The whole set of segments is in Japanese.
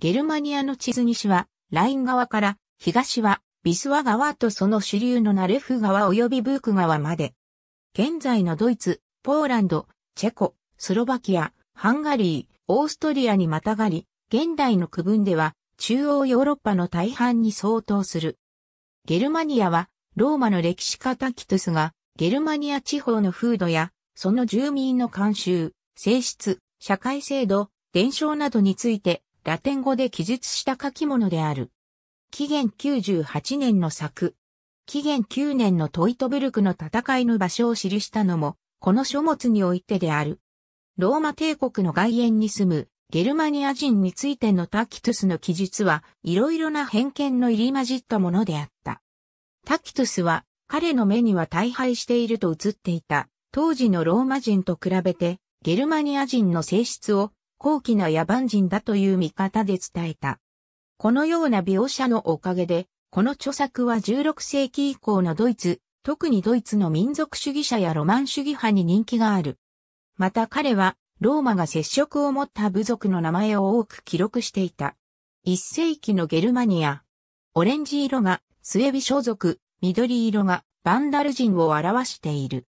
ゲルマニアの地図西は、ライン川から、東は、ビスワ川とその支流のナレフ川及びブーク川まで。現在のドイツ、ポーランド、チェコ、スロバキア、ハンガリー、オーストリアにまたがり、現代の区分では、中央ヨーロッパの大半に相当する。ゲルマニアは、ローマの歴史家タキトゥスが、ゲルマニア地方の風土や、その住民の慣習、性質、社会制度、伝承などについて、ラテン語で記述した書き物である。紀元98年の作。紀元9年のトイトブルクの戦いの場所を記したのも、この書物においてである。ローマ帝国の外縁に住むゲルマニア人についてのタキトゥスの記述は、いろいろな偏見の入り混じったものであった。タキトゥスは、彼の目には大敗していると映っていた、当時のローマ人と比べて、ゲルマニア人の性質を高貴な野蛮人だという見方で伝えた。このような描写のおかげで、この著作は16世紀以降のドイツ、特にドイツの民族主義者やロマン主義派に人気がある。また彼は、ローマが接触を持った部族の名前を多く記録していた。一世紀のゲルマニア。オレンジ色がスウェビ所属、緑色がバンダル人を表している。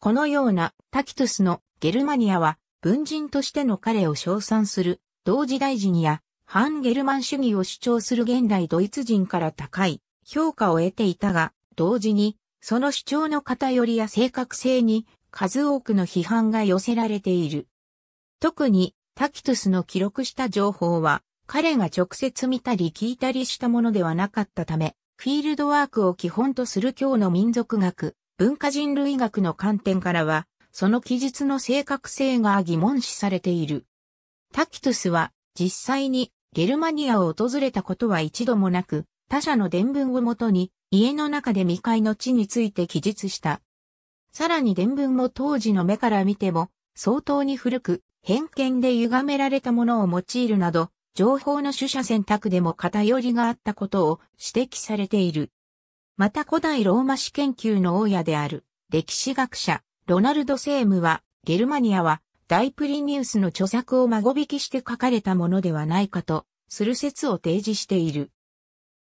このようなタキトゥスのゲルマニアは文人としての彼を称賛する、同時代人や、反ゲルマン主義を主張する現代ドイツ人から高い評価を得ていたが、同時に、その主張の偏りや正確性に数多くの批判が寄せられている。特にタキトゥスの記録した情報は彼が直接見たり聞いたりしたものではなかったため、フィールドワークを基本とする今日の民族学、文化人類学の観点からはその記述の正確性が疑問視されている。タキトゥスは実際にゲルマニアを訪れたことは一度もなく、他者の伝聞をもとに家の中で未開の地について記述した。さらに伝聞も当時の目から見ても相当に古く偏見で歪められたものを用いるなど、情報の取捨選択でも偏りがあったことを指摘されている。また古代ローマ史研究の大家である歴史学者ロナルド・セームは、ゲルマニアは、大プリニウスの著作を孫引きして書かれたものではないかと、する説を提示している。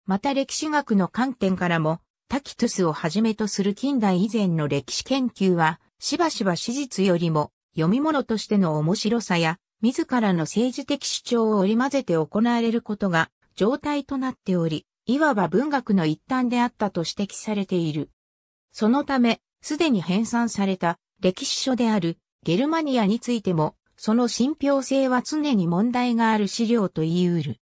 また歴史学の観点からも、タキトゥスをはじめとする近代以前の歴史研究は、しばしば史実よりも、読み物としての面白さや、自らの政治的主張を織り交ぜて行われることが、状態となっており、いわば文学の一端であったと指摘されている。そのため、すでに編纂された歴史書であるゲルマニアについても、その信憑性は常に問題がある資料と言い得る。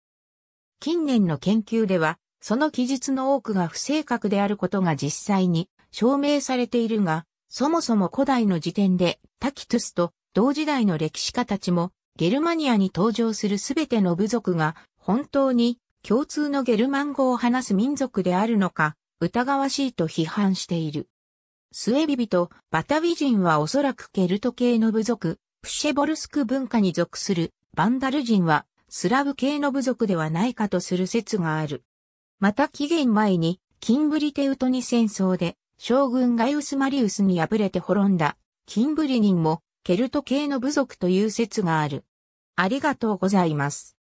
近年の研究では、その記述の多くが不正確であることが実際に証明されているが、そもそも古代の時点でタキトゥスと同時代の歴史家たちもゲルマニアに登場するすべての部族が本当に共通のゲルマン語を話す民族であるのか疑わしいと批判している。スエビビとバタビ人はおそらくケルト系の部族、プシェボルスク文化に属するバンダル人はスラブ系の部族ではないかとする説がある。また紀元前にキンブリテウトニ戦争で将軍ガイウス・マリウスに敗れて滅んだキンブリ人もケルト系の部族という説がある。ありがとうございます。